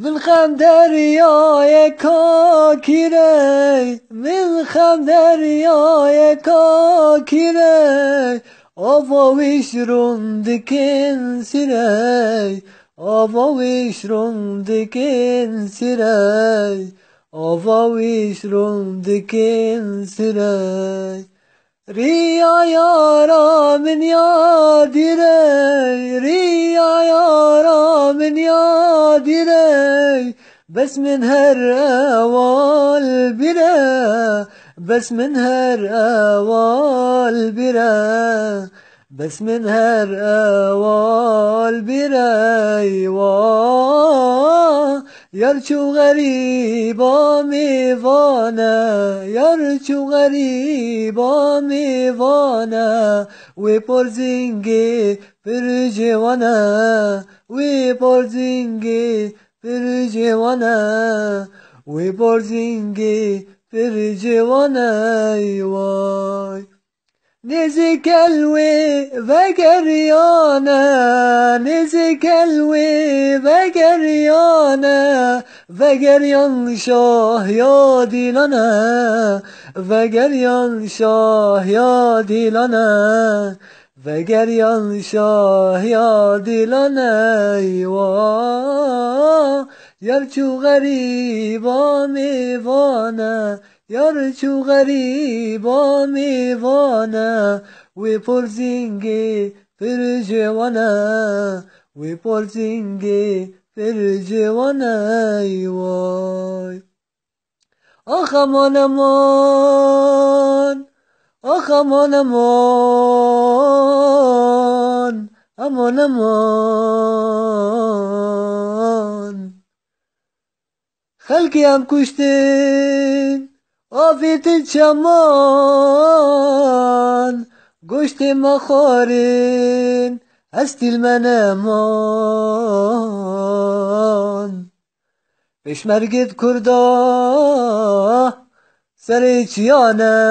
من يا دریای کاکیره من خم دریای کاکیره آوا ویشرون دکن سیره آوا ویشرون دکن سیره آوا ویشرون دکن سیره يا یارا من ديري ريا يا بس من هالأول برا بس من هالأول برا بس من برا ايوا يرجو غريبة ميفانا يرجو غريبة ميفانا وبرزنجي برجوانا وبرزنجي فرج وانا وبورزنجي فرج وانا واي نزك الوي فقريانا نزك الوي فقريانا فقريان شاه يا ديلانا فقريان شاه يا ديلانا وگریان شاه یا دیلان ایوا یار چو غریبا میوانه یار چو غریبا میوانه وی پر زینگی پر جوانه وی پر زینگی پر جوانه ایوای آخ امان آخ امان امان امان امان خلقی هم کشته آفیت چمان گشت مخارن هستی من امان کرده چیانه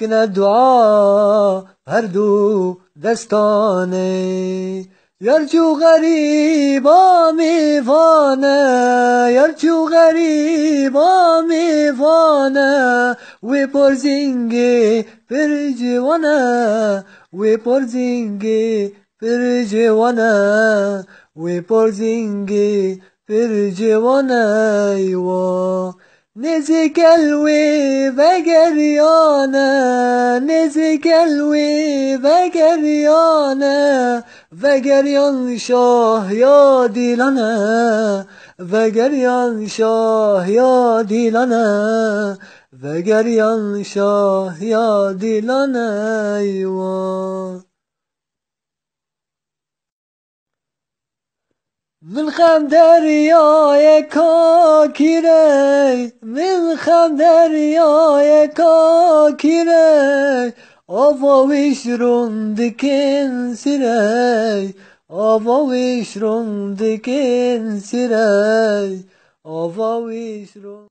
کنه دعا هر دو دستانه یارچو غریبا میفانه یارچو غریبا میفانه وی پر زنگی پر جوانه وی پر زنگی پر جوانه وی پر زنگی پر جوانه نزك الوي بجريانا نزك الوي بجريانا بقريان شاه يا ديلانا بقريان شاه يا ديلانا بقريان شاه يا ديلانا أيوه من خم دریای کاکیره خم دریای کاکیره ویش روند کن آوا ویش روند کن کنسیره آوا روند